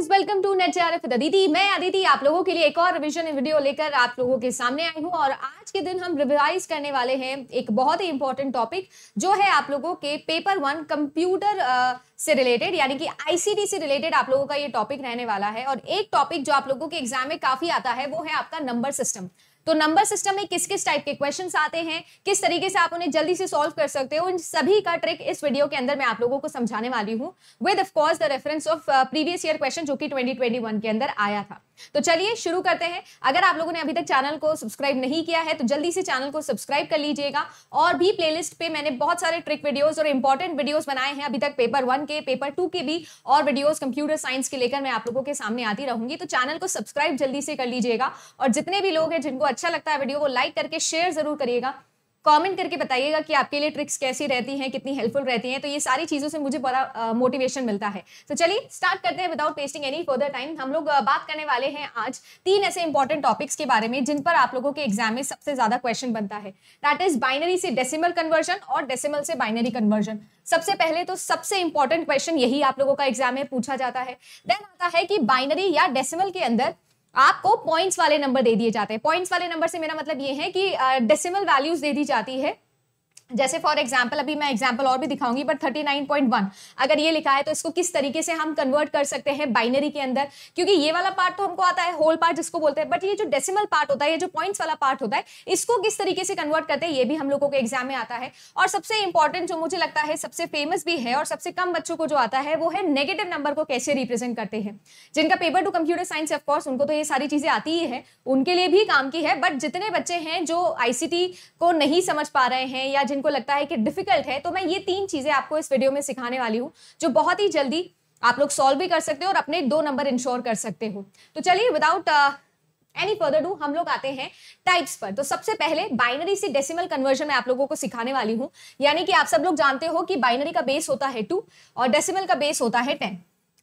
Guys welcome to net Aditi मैं अदिति आप लोगों के लिए एक और रिवीजन वीडियो लेकर आप लोगों के सामने आई हूं और आज के दिन हम रिवाइज करने वाले हैं एक बहुत ही इंपॉर्टेंट टॉपिक जो है आप लोगों के पेपर वन कंप्यूटर से रिलेटेड यानी कि आईसीडी से रिलेटेड आप लोगों का ये टॉपिक रहने वाला है और एक टॉपिक जो आप लोगों के एग्जाम में काफी आता है वो है आपका नंबर सिस्टम तो नंबर सिस्टम में किस किस टाइप के क्वेश्चन आते हैं किस तरीके से आप उन्हें जल्दी से सॉल्व कर सकते हो उन सभी का ट्रिक इस वीडियो के अंदर मैं आप लोगों को समझाने वाली हूँ with of course the reference of previous year question जो कि ट्वेंटी के अंदर आया था तो चलिए शुरू करते हैं अगर आप लोगों ने अभी तक चैनल को सब्सक्राइब नहीं किया है तो जल्दी से चैनल को सब्सक्राइब कर लीजिएगा और भी प्लेलिस्ट पे मैंने बहुत सारे ट्रिक वीडियोस और इंपॉर्टेंट वीडियोस बनाए हैं अभी तक पेपर वन के पेपर टू के भी और वीडियोज कंप्यूटर साइंस के लेकर मैं आप लोगों के सामने आती रहूंगी तो चैनल को सब्सक्राइब जल्दी से कर लीजिएगा और जितने भी लोग हैं जिनको अच्छा लगता है वीडियो को लाइक करके शेयर जरूर करिएगा कमेंट करके बताइएगा कि आपके लिए ट्रिक्स कैसी रहती हैं कितनी हेल्पफुल रहती हैं तो ये सारी चीज़ों से मुझे बड़ा मोटिवेशन मिलता है तो चलिए स्टार्ट करते हैं without wasting any further time हम लोग बात करने वाले हैं आज तीन ऐसे इंपॉर्टेंट टॉपिक्स के बारे में जिन पर आप लोगों के एग्जाम में सबसे ज़्यादा क्वेश्चन बनता है दैट इज बाइनरी से डेसिमल कन्वर्जन और डेसिमल से बाइनरी कन्वर्जन सबसे पहले तो सबसे इंपॉर्टेंट क्वेश्चन यही आप लोगों का एग्जाम में पूछा जाता है देन आता है कि बाइनरी या डेसिमल के अंदर आपको पॉइंट्स वाले नंबर दे दिए जाते हैं पॉइंट्स वाले नंबर से मेरा मतलब ये है कि डेसिमल uh, वैल्यूज दे दी जाती है जैसे फॉर एग्जाम्पल अभी मैं एग्जाम्पल और भी दिखाऊंगी but thirty nine point one अगर ये लिखा है तो इसको किस तरीके से हम कन्वर्ट कर सकते हैं बाइनरी के अंदर क्योंकि ये वाला पार्ट तो हमको आता है होल पार्ट जिसको बोलते हैं बट ये जो डेसिमल पार्ट होता है ये जो पॉइंट्स वाला पार्ट होता है इसको किस तरीके से कन्वर्ट करते हैं ये भी हम लोगों के एग्जाम में आता है और सबसे इंपॉर्टेंट जो मुझे लगता है सबसे फेमस भी है और सबसे कम बच्चों को जो आता है वो है नेगेटिव नंबर को कैसे रिप्रेजेंट करते हैं जिनका paper two computer science of course उनको तो ये सारी चीजें आती ही है उनके लिए भी काम की है बट जितने बच्चे हैं जो आईसीटी को नहीं समझ पा रहे हैं या जिन जिनको लगता है कि डिफिकल्ट है तो मैं ये तीन चीज़ें आपको इस वीडियो में सिखाने वाली हूँ जो बहुत ही जल्दी आप लोग सॉल्व भी कर सकते हो और अपने दो नंबर इंश्योर कर सकते हो तो चलिए विदाउट एनी फर्दर डू हम लोग आते हैं टाइप्स पर तो सबसे पहले बाइनरी से डेसिमल कन्वर्जन मैं आप लोगों को सिखाने वाली हूँ यानी कि आप सब लोग जानते हो कि बाइनरी का बेस होता है टू और डेसिमल का बेस होता है टेन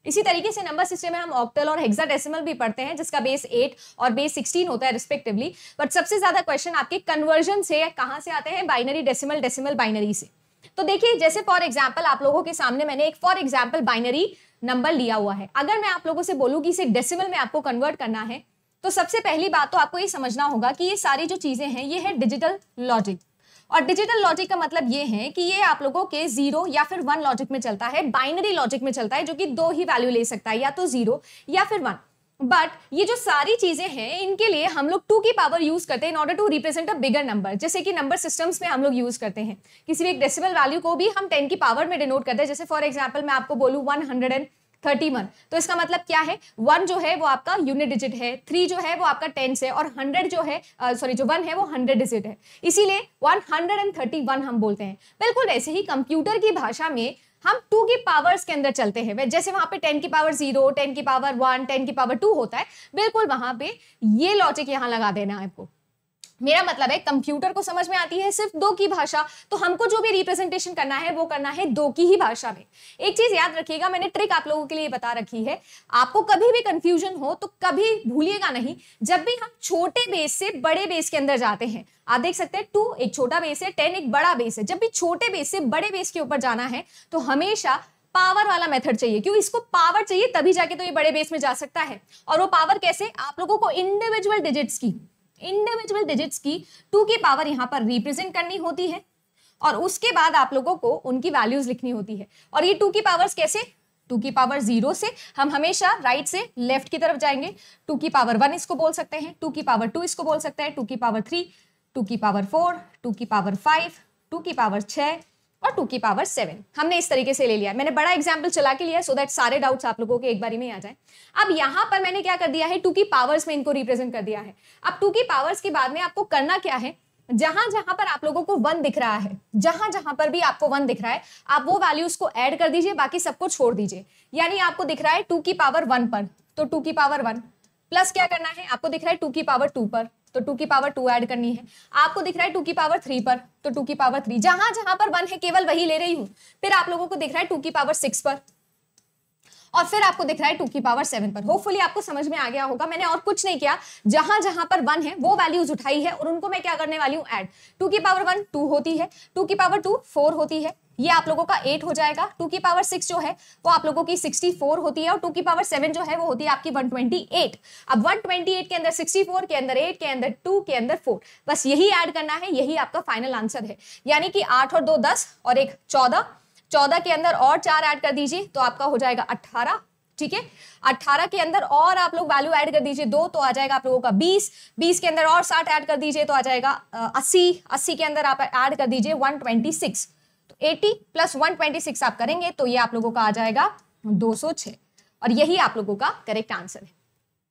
इसी तरीके से नंबर सिस्टम में हम ऑक्टल और हेक्साडेसिमल भी पढ़ते हैं जिसका बेस एट और बेस सिक्सटीन होता है रिस्पेक्टिवली बट सबसे ज्यादा क्वेश्चन आपके कन्वर्जन से कहाँ से आते हैं बाइनरी डेसिमल डेसिमल बाइनरी से तो देखिए जैसे फॉर एग्जाम्पल आप लोगों के सामने मैंने एक फॉर एग्जाम्पल बाइनरी नंबर लिया हुआ है अगर मैं आप लोगों से बोलूँ कि इसे डेसिमल में आपको कन्वर्ट करना है तो सबसे पहली बात तो आपको ये समझना होगा कि ये सारी जो चीज़ें हैं ये है डिजिटल लॉजिक और डिजिटल लॉजिक का मतलब ये है कि ये आप लोगों के जीरो या फिर वन लॉजिक में चलता है बाइनरी लॉजिक में चलता है जो कि दो ही वैल्यू ले सकता है या तो जीरो या फिर वन बट ये जो सारी चीज़ें हैं इनके लिए हम लोग टू की पावर यूज़ करते हैं in order to represent a bigger number जैसे कि नंबर सिस्टम्स में हम लोग यूज़ करते हैं किसी भी एक डेसिमल वैल्यू को भी हम टेन की पावर में डिनोट करते हैं जैसे फॉर एग्जाम्पल मैं आपको बोलूँ one hundred and thirty one तो इसका मतलब क्या है वन जो है वो आपका यूनिट डिजिट है थ्री जो है वो आपका टेंस है और हंड्रेड जो है सॉरी जो वन है वो हंड्रेड डिजिट है इसीलिए one hundred and thirty one हम बोलते हैं बिल्कुल ऐसे ही कंप्यूटर की भाषा में हम टू की पावर्स के अंदर चलते हैं जैसे वहां पे टेन की पावर जीरो टेन की पावर वन टेन की पावर टू होता है बिल्कुल वहां पे ये लॉजिक यहां लगा देना है आपको मेरा मतलब है कंप्यूटर को समझ में आती है सिर्फ दो की भाषा तो हमको जो भी रिप्रेजेंटेशन करना है वो करना है दो की ही भाषा में एक चीज याद रखिएगा मैंने ट्रिक आप लोगों के लिए बता रखी है आपको कभी भी कंफ्यूजन हो तो कभी भूलिएगा नहीं जब भी हम छोटे बेस से बड़े बेस के अंदर जाते हैं आप देख सकते हैं टू एक छोटा बेस है टेन एक बड़ा बेस है जब भी छोटे बेस से बड़े बेस के ऊपर जाना है तो हमेशा पावर वाला मेथड चाहिए क्योंकि इसको पावर चाहिए तभी जाके तो ये बड़े बेस में जा सकता है और वो पावर कैसे आप लोगों को इंडिविजुअल डिजिट्स की इंडिविजुअल डिजिट्स की टू की पावर यहाँ पर रिप्रेजेंट करनी होती है और उसके बाद आप लोगों को उनकी वैल्यूज लिखनी होती है और ये टू की पावर्स कैसे टू की पावर जीरो से हम हमेशा राइट से लेफ्ट की तरफ जाएंगे टू की पावर वन इसको बोल सकते हैं टू की पावर टू इसको बोल सकते हैं टू की पावर थ्री टू की पावर फोर टू की पावर फाइव टू की पावर छः और टू की पावर सेवन हमने इस तरीके से ले लिया मैंने बड़ा एग्जाम्पल चला के लिया सो so दैट सारे डाउट्स आप लोगों के एक बारी में आ जाए अब यहाँ पर मैंने क्या कर दिया है टू की पावर्स में इनको रिप्रेजेंट कर दिया है अब टू की पावर्स के बाद में आपको करना क्या है जहां जहां पर आप लोगों को वन दिख रहा है जहां जहां पर भी आपको वन दिख रहा है आप वो वैल्यूज को ऐड कर दीजिए बाकी सबको छोड़ दीजिए यानी आपको दिख रहा है टू की पावर वन पर तो टू की पावर वन प्लस क्या करना है आपको दिख रहा है टू की पावर टू पर तो टू की पावर टू ऐड करनी है आपको दिख रहा है टू की पावर थ्री पर तो टू की पावर थ्री जहां जहां पर वन है केवल वही ले रही हूं फिर आप लोगों को दिख रहा है टू की पावर सिक्स पर और फिर आपको दिख रहा है टू की पावर सेवन पर होपफुली आपको समझ में आ गया होगा मैंने और कुछ नहीं किया जहां जहां पर वन है वो वैल्यूज उठाई है और उनको मैं क्या करने वाली हूँ एड टू की पावर वन टू होती है टू की पावर टू फोर होती है ये आप लोगों का एट हो जाएगा टू की पावर सिक्स जो है वो आप लोगों की सिक्सटी फोर होती है और टू की पावर सेवन जो है वो होती है आपकी वन ट्वेंटी एट अब वन ट्वेंटी एट के अंदर सिक्सटी फोर के अंदर एट के अंदर टू के अंदर फोर बस यही ऐड करना है यही आपका फाइनल आंसर है यानी कि आठ और दो दस और एक चौदह चौदह के अंदर और चार ऐड कर दीजिए तो आपका हो जाएगा अट्ठारह ठीक है अट्ठारह के अंदर और आप लोग वैल्यू ऐड कर दीजिए दो तो आ जाएगा आप लोगों का बीस बीस के अंदर और साठ ऐड कर दीजिए तो आ जाएगा अस्सी अस्सी के अंदर आप ऐड कर दीजिए one twenty six eighty plus one twenty six आप करेंगे तो ये आप लोगों का आ जाएगा दो सौ छः और यही आप लोगों का करेक्ट आंसर है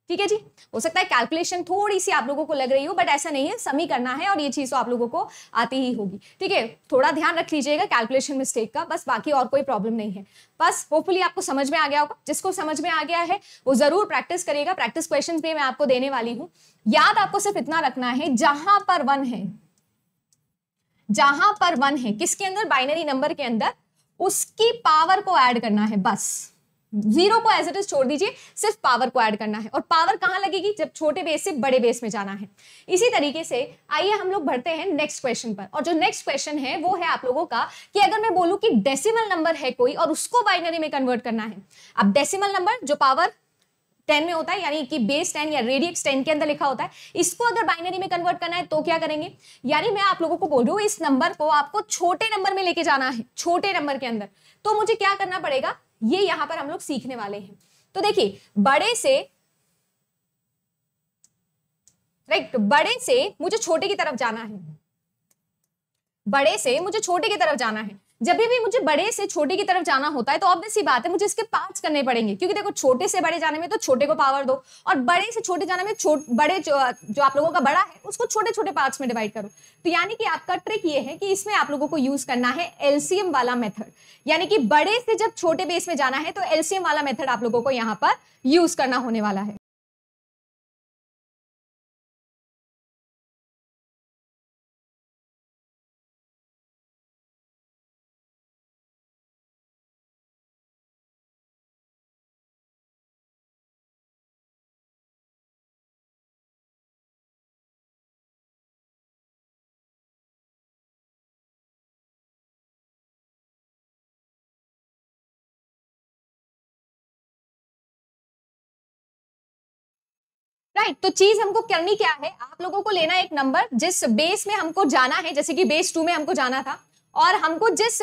ठीक है जी हो सकता है कैलकुलेशन थोड़ी सी आप लोगों को लग रही हो बट ऐसा नहीं है समी करना है और ये चीज़ तो आप लोगों को आती ही होगी ठीक है थोड़ा ध्यान रख लीजिएगा कैलकुलेशन मिस्टेक का बस बाकी और कोई प्रॉब्लम नहीं है बस होपफुली आपको समझ में आ गया होगा जिसको समझ में आ गया है वो ज़रूर प्रैक्टिस करिएगा प्रैक्टिस क्वेश्चन भी मैं आपको देने वाली हूँ याद आपको सिर्फ इतना रखना है जहां पर वन है जहां पर वन है किसके अंदर बाइनरी नंबर के अंदर उसकी पावर को ऐड करना है बस जीरो को एज इट इज छोड़ दीजिए सिर्फ पावर को ऐड करना है और पावर कहां लगेगी जब छोटे बेस से बड़े बेस में जाना है इसी तरीके से आइए हम लोग बढ़ते हैं नेक्स्ट क्वेश्चन पर और जो नेक्स्ट क्वेश्चन है वो है आप लोगों का कि अगर मैं बोलूँ कि डेसिमल नंबर है कोई और उसको बाइनरी में कन्वर्ट करना है अब डेसिमल नंबर जो पावर टेन में होता है यानी कि बेस टेन या रेडियक्स टेन के अंदर लिखा होता है इसको अगर बाइनरी में कन्वर्ट करना है तो क्या करेंगे यानी मैं आप लोगों को बोलूँ इस नंबर को आपको छोटे नंबर में लेके जाना है छोटे नंबर के अंदर तो मुझे क्या करना पड़ेगा ये यहां पर हम लोग सीखने वाले हैं तो देखिए बड़े से राइट right, बड़े से मुझे छोटे की तरफ जाना है बड़े से मुझे छोटे की तरफ जाना है जब भी मुझे बड़े से छोटे की तरफ जाना होता है तो ऑब्वियस ही बात है मुझे इसके पार्ट्स करने पड़ेंगे क्योंकि देखो छोटे से बड़े जाने में तो छोटे को पावर दो और बड़े से छोटे जाने में छोट बड़े जो, जो आप लोगों का बड़ा है उसको छोटे छोटे पार्ट्स में डिवाइड करो तो यानी कि आपका ट्रिक ये है कि इसमें आप लोगों को यूज करना है एलसीएम वाला मेथड यानी कि बड़े से जब छोटे बेस में जाना है तो एलसीएम वाला मेथड आप लोगों को यहाँ पर यूज करना होने वाला है राइट तो चीज हमको करनी क्या है आप लोगों को लेना एक नंबर जिस बेस में हमको जाना है जैसे कि बेस टू में हमको जाना था और हमको जिस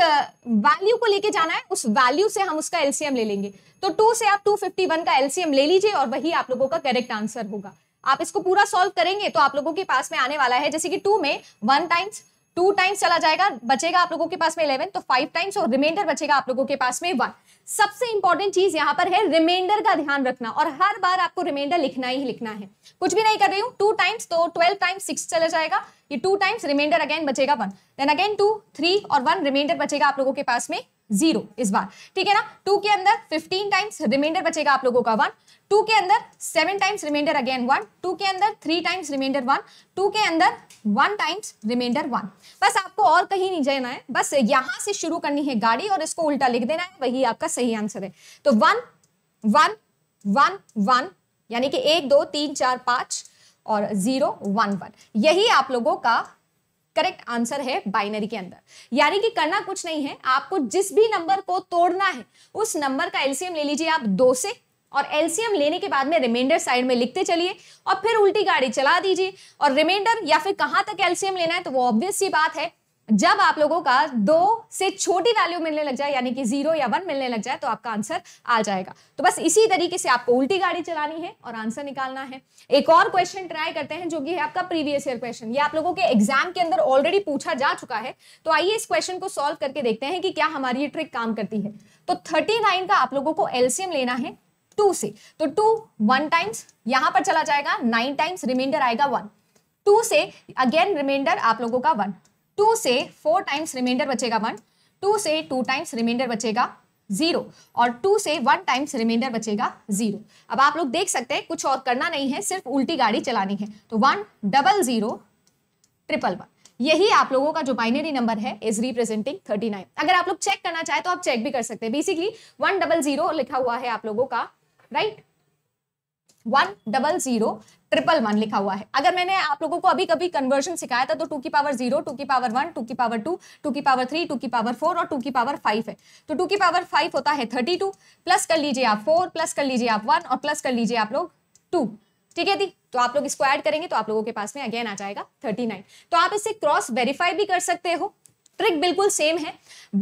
वैल्यू को लेके जाना है उस वैल्यू से हम उसका एलसीएम ले लेंगे तो टू से आप टू फिफ्टी वन का एलसीएम ले लीजिए और वही आप लोगों का करेक्ट आंसर होगा आप इसको पूरा सॉल्व करेंगे तो आप लोगों के पास में आने वाला है जैसे कि टू में वन टाइम्स टू टाइम्स चला जाएगा बचेगा आप लोगों के पास में इलेवन तो फाइव टाइम्स और रिमाइंडर बचेगा आप लोगों के पास में वन सबसे इंपॉर्टेंट चीज यहाँ पर है रिमाइंडर का ध्यान रखना और हर बार आपको रिमाइंडर लिखना ही लिखना है कुछ भी नहीं कर रही हूँ टू टाइम्स तो ट्वेल्व टाइम्स सिक्स चला जाएगा ये टू टाइम्स रिमाइंडर अगेन बचेगा one then again two three और वन रिमाइंडर बचेगा आप लोगों के पास में जीरो इस बार ठीक है ना टू के अंदर फिफ्टीन टाइम्स रिमाइंडर बचेगा आप लोगों का वन टू के अंदर seven times reminder again one two के अंदर three times reminder one two के अंदर वन टाइम्स रिमाइंडर वन बस आपको और कहीं नहीं जाना है बस यहां से शुरू करनी है गाड़ी और इसको उल्टा लिख देना है वही आपका सही आंसर है तो वन वन वन वन यानी कि एक दो तीन चार पांच और जीरो वन वन यही आप लोगों का करेक्ट आंसर है बाइनरी के अंदर यानी कि करना कुछ नहीं है आपको जिस भी नंबर को तोड़ना है उस नंबर का एलसीएम ले लीजिए आप दो से और एलसीएम लेने के बाद में रिमाइंडर साइड में लिखते चलिए और फिर उल्टी गाड़ी चला दीजिए और रिमाइंडर या फिर कहां तक एलसीएम लेना है तो वो ऑब्वियस सी बात है जब आप लोगों का दो से छोटी वैल्यू मिलने लग जाए यानी कि जीरो या वन मिलने लग जाए तो आपका आंसर आ जाएगा तो बस इसी तरीके से आपको उल्टी गाड़ी चलानी है और आंसर निकालना है एक और क्वेश्चन ट्राई करते हैं जो कि है आपका प्रीवियस ईयर क्वेश्चन ये आप लोगों के एग्जाम के अंदर ऑलरेडी पूछा जा चुका है तो आइए इस क्वेश्चन को सोल्व करके देखते हैं कि क्या हमारी ये ट्रिक काम करती है तो थर्टी का आप लोगों को एल्सियम लेना है टू से तो टू वन टाइम्स यहां पर चला जाएगा नाइन टाइम्स रिमाइंडर आएगा वन टू से अगेन रिमाइंडर आप लोगों का वन टू से फोर टाइम्स रिमाइंडर बचेगा वन टू से टू टाइम्स रिमाइंडर बचेगा जीरो और टू से वन टाइम्स रिमाइंडर बचेगा जीरो अब आप लोग देख सकते हैं कुछ और करना नहीं है सिर्फ उल्टी गाड़ी चलानी है तो one double zero triple one यही आप लोगों का जो बाइनरी नंबर है इज रिप्रेजेंटिंग थर्टी नाइन अगर आप लोग चेक करना चाहे तो आप चेक भी कर सकते हैं बेसिकली वन डबल जीरो लिखा हुआ है आप लोगों का right right? One double zero triple one लिखा हुआ है अगर मैंने आप लोगों को अभी कभी कन्वर्जन सिखाया था तो टू की पावर जीरो टू की पावर वन टू की पावर टू टू की पावर थ्री टू की पावर फोर और टू की पावर फाइव है तो टू की पावर फाइव होता है थर्टी टू प्लस कर लीजिए आप फोर प्लस कर लीजिए आप वन और प्लस कर लीजिए आप लोग टू ठीक है दी तो आप लोग इसको ऐड करेंगे तो आप लोगों के पास में अगेन आ जाएगा थर्टी नाइन तो आप इसे क्रॉस वेरीफाई भी कर सकते हो ट्रिक बिल्कुल सेम है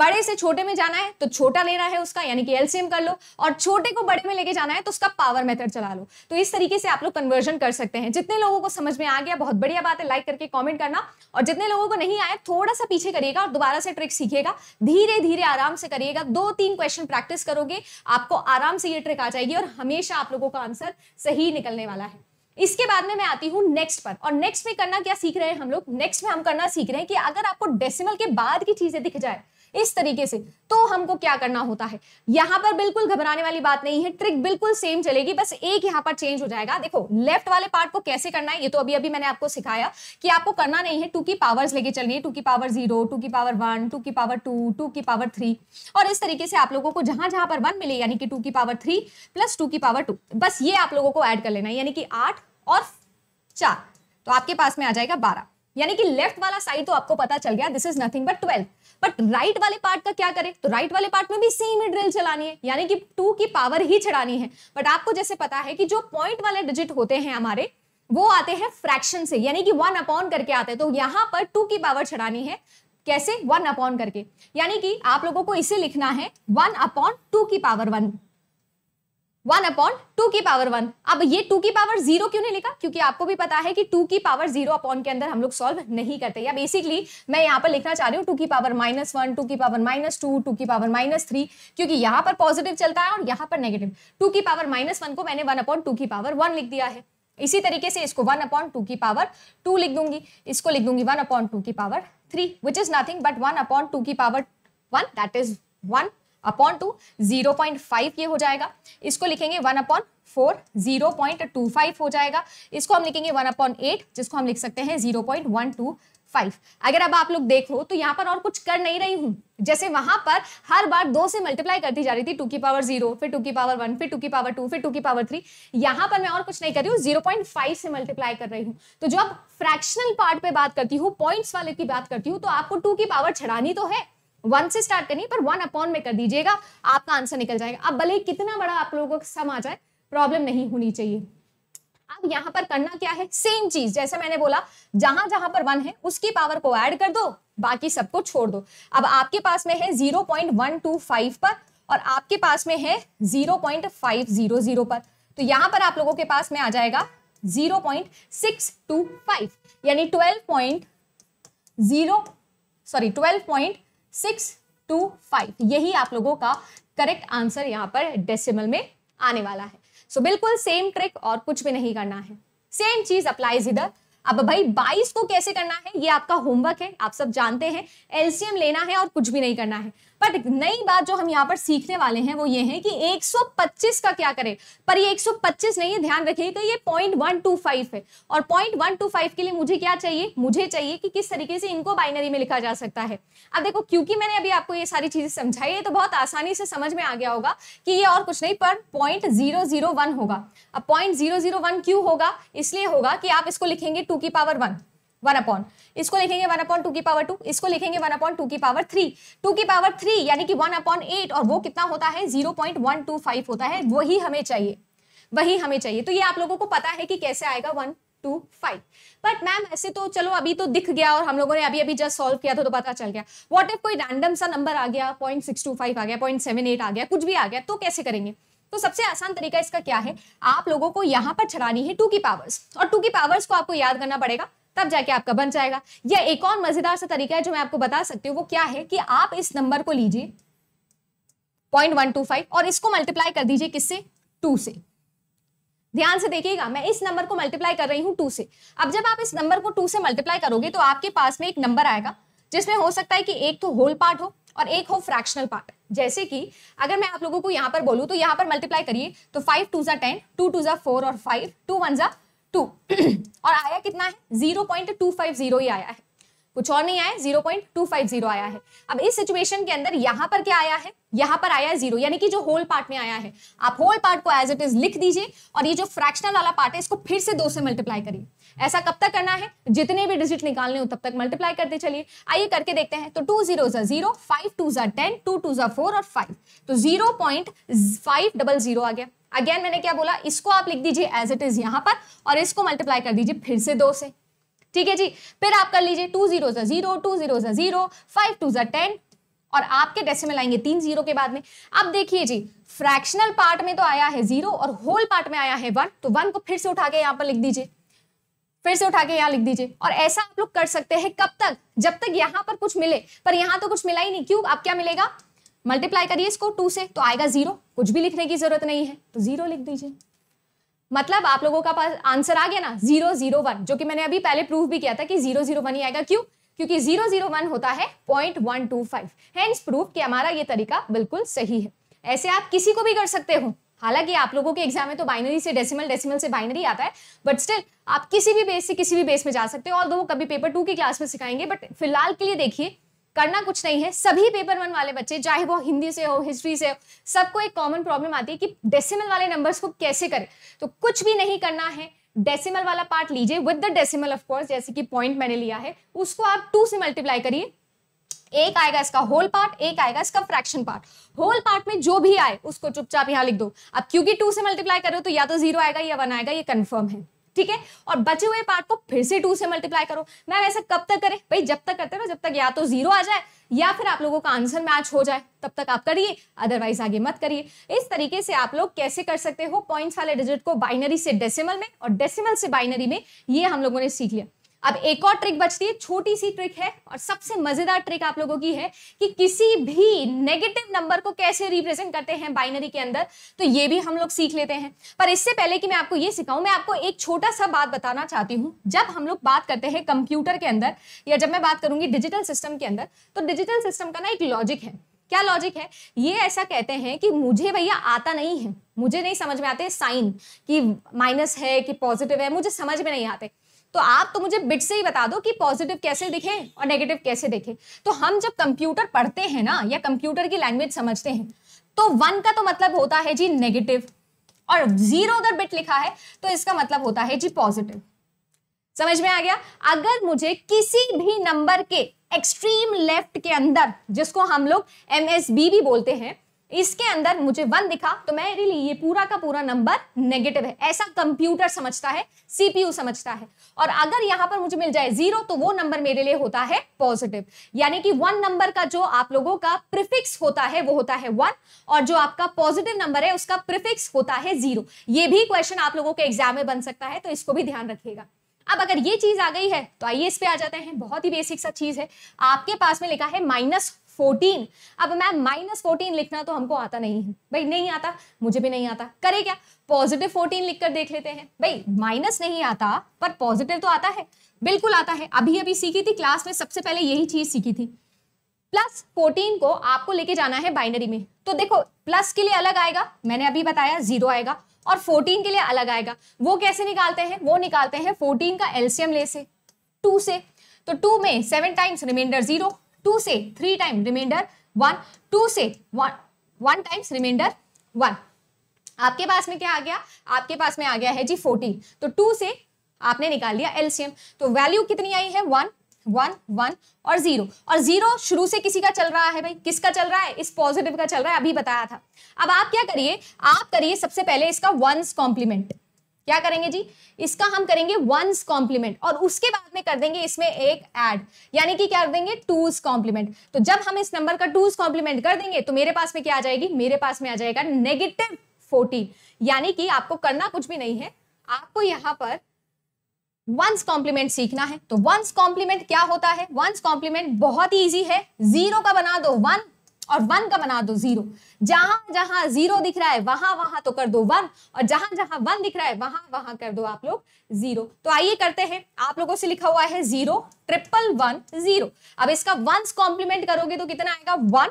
बड़े से छोटे में जाना है तो छोटा लेना है उसका यानी कि एलसीएम कर लो और छोटे को बड़े में लेके जाना है तो उसका पावर मेथड चला लो तो इस तरीके से आप लोग कन्वर्जन कर सकते हैं जितने लोगों को समझ में आ गया बहुत बढ़िया बात है लाइक करके कॉमेंट करना और जितने लोगों को नहीं आया थोड़ा सा पीछे करिएगा और दोबारा से ट्रिक सीखेगा धीरे धीरे आराम से करिएगा दो तीन क्वेश्चन प्रैक्टिस करोगे आपको आराम से ये ट्रिक आ जाएगी और हमेशा आप लोगों का आंसर सही निकलने वाला है इसके बाद में मैं आती हूँ नेक्स्ट पर और नेक्स्ट में करना क्या सीख रहे हैं हम लोग नेक्स्ट में हम करना सीख रहे हैं कि अगर आपको डेसिमल के बाद की चीजें दिख जाए इस तरीके से तो हमको क्या करना होता है यहां पर बिल्कुल घबराने वाली बात नहीं है ट्रिक बिल्कुल सेम चलेगी बस एक यहां पर चेंज हो जाएगा देखो लेफ्ट वाले पार्ट को कैसे करना है ये तो अभी अभी मैंने आपको सिखाया कि आपको करना नहीं है टू की पावर्स लेके चलनी है टू की पावर जीरो टू की पावर वन टू की पावर टू टू की पावर थ्री और इस तरीके से आप लोगों को जहां जहां पर वन मिले यानी कि टू की पावर थ्री प्लस टू की पावर टू बस ये आप लोगों को एड कर लेना है यानी कि आठ और चार तो आपके पास में आ जाएगा बारह यानी कि लेफ्ट वाला साइड तो आपको पता चल गया this is nothing but twelve but right वाले पार्ट का क्या करें तो राइट वाले पार्ट में भी सेम ड्रिल चलानी है यानी कि टू की पावर ही चढ़ानी है बट आपको जैसे पता है कि जो पॉइंट वाले डिजिट होते हैं हमारे वो आते हैं फ्रैक्शन से यानी कि वन अपॉन करके आते हैं तो यहां पर टू की पावर चढ़ानी है कैसे वन अपॉन करके यानी कि आप लोगों को इसे लिखना है वन अपॉन टू की power one one upon two की पावर वन अब ये टू की पावर जीरो क्यों नहीं लिखा क्योंकि आपको भी पता है कि टू की पावर जीरो अपॉन के अंदर हम लोग सॉल्व नहीं करते या बेसिकली मैं यहाँ पर लिखना चाह रही हूँ टू की पावर माइनस वन टू की पावर माइनस टू टू की पावर माइनस थ्री क्योंकि यहाँ पर पॉजिटिव चलता है और यहाँ पर नेगेटिव टू की पावर माइनस वन को मैंने वन अपॉन टू की पावर वन लिख दिया है इसी तरीके से इसको वन अपॉन टू की पावर टू लिख दूंगी इसको लिख दूंगी वन अपॉन टू की power three which is nothing but one upon two की power one that is one upon two zero point five ये हो जाएगा इसको लिखेंगे one upon four zero point two five हो जाएगा इसको हम लिखेंगे वन अपॉन एट जिसको हम लिख सकते हैं zero point one two five अगर अब आप लोग देखो तो यहाँ पर और कुछ कर नहीं रही हूँ जैसे वहां पर हर बार दो से मल्टीप्लाई करती जा रही थी टू की पावर जीरो फिर टू की पावर वन फिर टू की पावर टू फिर टू की पावर थ्री यहाँ पर मैं और कुछ नहीं कर रही हूँ जीरो पॉइंट फाइव से मल्टीप्लाई कर रही हूँ तो जब फ्रैक्शनल पार्ट पे बात करती हूँ पॉइंट्स वाले की बात करती हूँ तो आपको टू की पावर छड़ानी तो है वन से स्टार्ट करनी पर वन अपॉन में कर दीजिएगा आपका आंसर निकल जाएगा अब भले कितना बड़ा आप लोगों को सम आ जाए प्रॉब्लम नहीं होनी चाहिए अब यहाँ पर करना क्या है सेम चीज जैसे मैंने बोला जहां जहां पर वन है उसकी पावर को ऐड कर दो बाकी सबको छोड़ दो अब आपके पास में है zero point one two five पर और आपके पास में है zero point five zero zero पर तो यहां पर आप लोगों के पास में आ जाएगा zero point six two five यानी twelve point zero sorry twelve point six two five यही आप लोगों का करेक्ट आंसर यहाँ पर डेसिमल में आने वाला है सो so, बिल्कुल सेम ट्रिक और कुछ भी नहीं करना है सेम चीज अप्लाइज इधर अब भाई बाईस को कैसे करना है ये आपका होमवर्क है आप सब जानते हैं एलसीएम लेना है और कुछ भी नहीं करना है बट नई बात जो हम यहाँ पर सीखने वाले हैं वो ये है कि 125 का क्या करें पर ये 125 नहीं है ध्यान तो ये पॉइंट वन टू फाइव है और पॉइंट वन टू फाइव के लिए मुझे क्या चाहिए मुझे चाहिए कि किस तरीके से इनको बाइनरी में लिखा जा सकता है अब देखो क्योंकि मैंने अभी आपको ये सारी चीजें समझाई है तो बहुत आसानी से समझ में आ गया होगा कि ये और कुछ नहीं पर पॉइंट जीरो जीरो वन होगा अब पॉइंट जीरो जीरो क्यों होगा इसलिए होगा कि आप इसको लिखेंगे टू की पावर वन वन अपॉन इसको लिखेंगे वन अपॉन टू की पावर टू इसको लिखेंगे वन अपॉन टू की पावर थ्री टू की पावर थ्री यानी कि वन अपॉन एट और वो कितना होता है zero point one two five होता है वही हमें चाहिए वही हमें चाहिए तो ये आप लोगों को पता है कि कैसे आएगा one two five but ma'am ऐसे तो चलो अभी तो दिख गया और हम लोगों ने अभी अभी जस्ट सॉल्व किया था तो पता चल गया वॉट इफ कोई रैंडम सा नंबर आ गया पॉइंट सिक्स टू फाइव आ गया पॉइंट सेवन एट आ गया कुछ भी आ गया तो कैसे करेंगे तो सबसे आसान तरीका इसका क्या है आप लोगों को यहाँ पर चलानी है टू की पावर्स और टू की पावर्स को आपको याद करना पड़ेगा तब जाके आपका बन जाएगा या एक और मजेदार सा तरीका है जो मैं आपको बता सकती हूँ वो क्या है कि आप इस नंबर को लीजिए पॉइंट वन टू फाइव और इसको मल्टीप्लाई कर दीजिए किससे टू से ध्यान से देखिएगा मैं इस नंबर को मल्टीप्लाई कर रही हूँ टू से अब जब आप इस नंबर को टू से मल्टीप्लाई करोगे तो आपके पास में एक नंबर आएगा जिसमें हो सकता है कि एक तो होल पार्ट हो और एक हो फ्रैक्शनल पार्ट जैसे कि अगर मैं आप लोगों को यहाँ पर बोलूँ तो यहाँ पर मल्टीप्लाई करिए तो फाइव टू ज़ा टेन टू टू ज़ा फोर और फाइव टू वन ज़ा टू और आया कितना है zero point two five zero ही आया है कुछ और नहीं आया zero point two five zero आया है अब इस सिचुएशन के अंदर यहां पर क्या आया है यहां पर आया है जीरो यानी कि जो होल पार्ट में आया है आप होल पार्ट को एज इट इज लिख दीजिए और ये जो फ्रैक्शनल वाला पार्ट है इसको फिर से दो से मल्टीप्लाई करिए ऐसा कब तक करना है जितने भी डिजिट निकालने हो तब तक मल्टीप्लाई करते चलिए आइए करके देखते हैं तो two zero zero five two जा टेन टू टू जा फोर और फाइव तो zero point five double zero आ गया अगेन मैंने क्या बोला इसको आप लिख दीजिए एज इट इज यहां पर और इसको मल्टीप्लाई कर दीजिए फिर से दो से ठीक है जी फिर आप कर लीजिए two zero zero two zero zero five two सा टेन और आपके डेसिमल आएंगे तीन जीरो के बाद में अब देखिए जी फ्रैक्शनल पार्ट में तो आया है जीरो और होल पार्ट में आया है वन तो वन को फिर से उठा के यहां पर लिख दीजिए फिर से उठा के यहाँ लिख दीजिए और ऐसा आप लोग कर सकते हैं कब तक जब तक यहां पर कुछ मिले पर यहां तो कुछ मिला ही नहीं क्यों अब क्या मिलेगा मल्टीप्लाई करिए इसको टू से तो आएगा जीरो कुछ भी लिखने की जरूरत नहीं है तो जीरो लिख दीजिए मतलब आप लोगों का पास आंसर आ गया ना जीरो जीरो वन जो कि मैंने अभी पहले प्रूफ भी किया था कि जीरो जीरो वन ही आएगा क्यों क्योंकि जीरो जीरो वन होता है point one two five hence proof कि हमारा ये तरीका बिल्कुल सही है ऐसे आप किसी को भी कर सकते हो हालांकि आप लोगों के एग्जाम में तो बाइनरी से डेसिमल डेसिमल से बाइनरी आता है बट स्टिल आप किसी भी बेस से किसी भी बेस में जा सकते हो और वो कभी पेपर टू की क्लास में सिखाएंगे बट फिलहाल के लिए देखिए करना कुछ नहीं है सभी पेपर वन वाले बच्चे चाहे वो हिंदी से हो हिस्ट्री से हो सबको एक कॉमन प्रॉब्लम आती है कि डेसिमल वाले नंबर्स को कैसे करें तो कुछ भी नहीं करना है डेसिमल वाला पार्ट लीजिए with the decimal of course जैसे कि पॉइंट मैंने लिया है उसको आप टू से मल्टीप्लाई करिए एक आएगा इसका होल पार्ट एक आएगा इसका फ्रैक्शन पार्ट होल पार्ट में जो भी आए उसको चुपचाप यहां लिख दो अब क्योंकि टू से मल्टीप्लाई करो तो या तो जीरो आएगा या वन आएगा ये कंफर्म है ठीक है और बचे हुए पार्ट को फिर से टू से मल्टीप्लाई करो मैम ऐसा कब तक करें भाई जब तक करते रहो जब तक या तो जीरो आ जाए या फिर आप लोगों का आंसर मैच हो जाए तब तक आप करिए अदरवाइज आगे मत करिए इस तरीके से आप लोग कैसे कर सकते हो पॉइंट्स वाले डिजिट को बाइनरी से डेसिमल में और डेसिमल से बाइनरी में ये हम लोगों ने सीख लिया अब एक और ट्रिक बचती है छोटी सी ट्रिक है और सबसे मजेदार ट्रिक आप लोगों की है कि किसी भी नेगेटिव नंबर को कैसे रिप्रेजेंट करते हैं बाइनरी के अंदर तो ये भी हम लोग सीख लेते हैं पर इससे पहले कि मैं आपको ये सिखाऊं मैं आपको एक छोटा सा बात बताना चाहती हूँ जब हम लोग बात करते हैं कंप्यूटर के अंदर या जब मैं बात करूंगी डिजिटल सिस्टम के अंदर तो डिजिटल सिस्टम का ना एक लॉजिक है क्या लॉजिक है ये ऐसा कहते हैं कि मुझे भैया आता नहीं है मुझे नहीं समझ में आते साइन कि माइनस है कि पॉजिटिव है मुझे समझ में नहीं आते तो आप तो मुझे बिट से ही बता दो कि पॉजिटिव कैसे दिखे और नेगेटिव कैसे दिखे तो हम जब कंप्यूटर पढ़ते हैं ना या कंप्यूटर की लैंग्वेज समझते हैं तो वन का तो मतलब होता है जी नेगेटिव और जीरो अगर बिट लिखा है तो इसका मतलब होता है जी पॉजिटिव समझ में आ गया अगर मुझे किसी भी नंबर के एक्सट्रीम लेफ्ट के अंदर जिसको हम लोग एम भी बोलते हैं इसके अंदर मुझे वन दिखा तो मेरे लिए ये पूरा का पूरा नंबर नेगेटिव है ऐसा कंप्यूटर समझता है सीपीयू समझता है और अगर यहां पर मुझे मिल जाए जीरो तो वो नंबर मेरे लिए होता है पॉजिटिव यानी कि वन नंबर का जो आप लोगों का प्रिफिक्स होता है वो होता है वन और जो आपका पॉजिटिव नंबर है उसका प्रिफिक्स होता है जीरो ये भी क्वेश्चन आप लोगों के एग्जाम में बन सकता है तो इसको भी ध्यान रखिएगा अब अगर ये चीज आ गई है तो आइए इस पे आ जाते हैं बहुत ही बेसिक सा चीज है आपके पास में लिखा है माइनस फोर्टीन अब मैम माइनस फोर्टीन लिखना तो हमको आता नहीं है भाई नहीं आता मुझे भी नहीं आता करे क्या पॉजिटिव फोर्टीन लिख कर देख लेते हैं भाई माइनस नहीं आता पर पॉजिटिव तो आता है बिल्कुल आता है अभी अभी सीखी थी क्लास में सबसे पहले यही चीज सीखी थी प्लस फोर्टीन को आपको लेके जाना है बाइनरी में तो देखो प्लस के लिए अलग आएगा मैंने अभी बताया जीरो आएगा और फोर्टीन के लिए अलग आएगा वो कैसे निकालते हैं वो निकालते हैं फोर्टीन का एल्सियम ले से टू से तो टू में seven times reminder zero two से three time reminder one two से वन टाइम्स रिमाइंडर वन आपके पास में क्या आ गया आपके पास में आ गया है जी फोर्टीन तो टू से आपने निकाल लिया एलसीएम तो वैल्यू कितनी आई है वन वन वन और जीरो और जीरो शुरू से किसी का चल रहा है भाई किसका चल रहा है इस पॉजिटिव का चल रहा है अभी बताया था अब आप क्या करिए आप करिए सबसे पहले इसका वंस कॉम्प्लीमेंट क्या करेंगे जी इसका हम करेंगे वंस कॉम्प्लीमेंट और उसके बाद में कर देंगे इसमें एक एड यानी कि क्या कर देंगे टूज कॉम्प्लीमेंट तो जब हम इस नंबर का टूज कॉम्प्लीमेंट कर देंगे तो मेरे पास में क्या आ जाएगी मेरे पास में आ जाएगा नेगेटिव फोर्टीन यानी कि आपको करना कुछ भी नहीं है आपको यहां पर वंस कॉम्प्लीमेंट सीखना है तो वंस कॉम्प्लीमेंट क्या होता है वंस कॉम्प्लीमेंट बहुत ही ईजी है जीरो का बना दो वन और वन का बना दो जीरो जहां जहां जीरो दिख रहा है वहां वहां तो कर दो वन और जहां जहां वन दिख रहा है वहां वहां कर दो आप लोग जीरो तो आइए करते हैं आप लोगों से लिखा हुआ है जीरो ट्रिपल वन जीरो अब इसका वंस कॉम्प्लीमेंट करोगे तो कितना आएगा one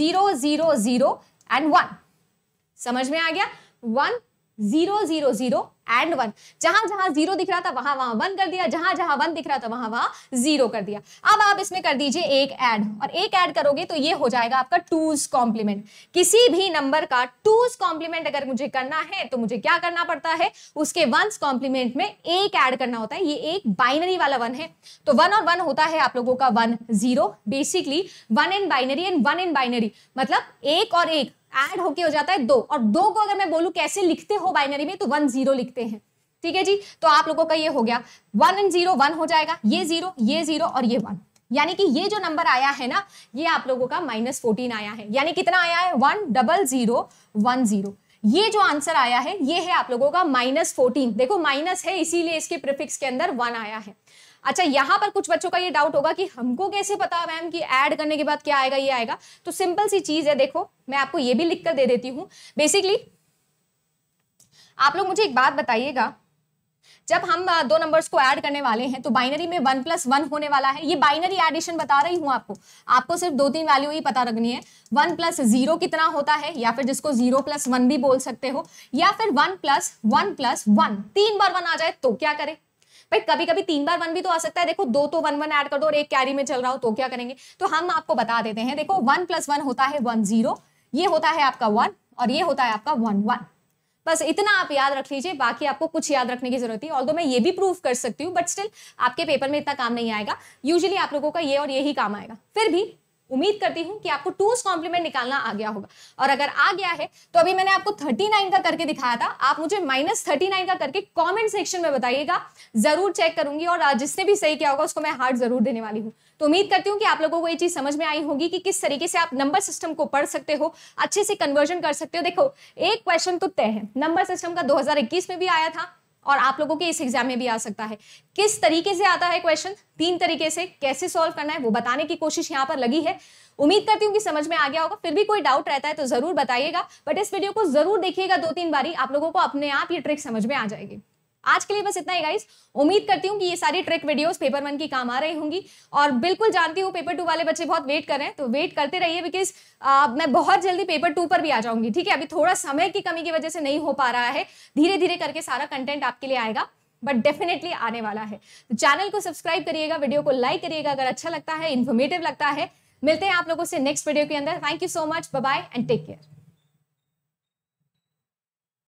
zero zero zero and one समझ में आ गया one zero zero zero and one जहां जहां जीरो दिख रहा था वहां वहां वन कर दिया जहां जहां वन दिख रहा था वहां वहां जीरो कर दिया अब आप इसमें कर दीजिए एक ऐड और एक ऐड करोगे तो ये हो जाएगा आपका टूज कॉम्प्लीमेंट किसी भी नंबर का टूज कॉम्प्लीमेंट अगर मुझे करना है तो मुझे क्या करना पड़ता है उसके वन कॉम्प्लीमेंट में एक ऐड करना होता है ये एक बाइनरी वाला वन है तो वन और वन होता है आप लोगों का one zero basically one in binary and one in binary मतलब एक और एक एड होके हो जाता है दो और दो को अगर मैं बोलूँ कैसे लिखते हो बाइनरी में तो वन जीरो लिखते हैं ठीक है जी तो आप लोगों का ये हो गया वन एंड जीरो वन हो जाएगा ये जीरो ये जीरो और ये वन यानी कि ये जो नंबर आया है ना ये आप लोगों का माइनस फोर्टीन आया है यानी कितना आया है one double zero one zero ये जो आंसर आया है ये है आप लोगों का माइनस फोर्टीन देखो माइनस है इसीलिए इसके प्रिफिक्स के अंदर वन आया है अच्छा यहाँ पर कुछ बच्चों का ये डाउट होगा कि हमको कैसे पता मैम कि ऐड करने के बाद क्या आएगा ये आएगा तो सिंपल सी चीज है देखो मैं आपको ये भी लिख कर दे देती हूँ बेसिकली आप लोग मुझे एक बात बताइएगा जब हम दो नंबर्स को ऐड करने वाले हैं तो बाइनरी में वन प्लस वन होने वाला है ये बाइनरी एडिशन बता रही हूँ आपको आपको सिर्फ दो तीन वैल्यू ही पता रखनी है वन प्लस जीरो कितना होता है या फिर जिसको जीरो प्लस वन भी बोल सकते हो या फिर one plus one plus one तीन बार वन आ जाए तो क्या करें भाई कभी कभी तीन बार वन भी तो आ सकता है देखो दो तो वन वन ऐड कर दो और एक कैरी में चल रहा हो तो क्या करेंगे तो हम आपको बता देते हैं देखो वन प्लस वन होता है वन जीरो ये होता है आपका वन और ये होता है आपका वन वन बस इतना आप याद रख लीजिए बाकी आपको कुछ याद रखने की जरूरत है ऑल मैं ये भी प्रूफ कर सकती हूँ बट स्टिल आपके पेपर में इतना काम नहीं आएगा यूजली आप लोगों का ये और ये ही काम आएगा फिर भी उम्मीद करती हूँ कि आपको टूज कॉम्प्लीमेंट निकालना आ गया होगा और अगर आ गया है तो अभी मैंने आपको 39 का करके दिखाया था आप मुझे माइनस थर्टी का करके कॉमेंट सेक्शन में बताइएगा जरूर चेक करूंगी और जिसने भी सही किया होगा उसको मैं हार्ट जरूर देने वाली हूँ तो उम्मीद करती हूँ कि आप लोगों को ये चीज समझ में आई होगी कि किस तरीके से आप नंबर सिस्टम को पढ़ सकते हो अच्छे से कन्वर्जन कर सकते हो देखो एक क्वेश्चन तो तय है नंबर सिस्टम का 2021 में भी आया था और आप लोगों के इस एग्जाम में भी आ सकता है किस तरीके से आता है क्वेश्चन तीन तरीके से कैसे सॉल्व करना है वो बताने की कोशिश यहाँ पर लगी है उम्मीद करती हूँ कि समझ में आ गया होगा फिर भी कोई डाउट रहता है तो जरूर बताइएगा बट इस वीडियो को जरूर देखिएगा दो तीन बारी आप लोगों को अपने आप ये ट्रिक समझ में आ जाएगी आज के लिए बस इतना ही गाइस उम्मीद करती हूँ कि ये सारी ट्रिक वीडियोस पेपर वन की काम आ रही होंगी और बिल्कुल जानती हूँ पेपर टू वाले बच्चे बहुत वेट कर रहे हैं तो वेट करते रहिए बिकॉज मैं बहुत जल्दी पेपर टू पर भी आ जाऊंगी ठीक है अभी थोड़ा समय की कमी की वजह से नहीं हो पा रहा है धीरे धीरे करके सारा कंटेंट आपके लिए आएगा बट डेफिनेटली आने वाला है तो चैनल को सब्सक्राइब करिएगा वीडियो को लाइक करिएगा अगर अच्छा लगता है इन्फॉर्मेटिव लगता है मिलते हैं आप लोगों से नेक्स्ट वीडियो के अंदर thank you so much bye and take care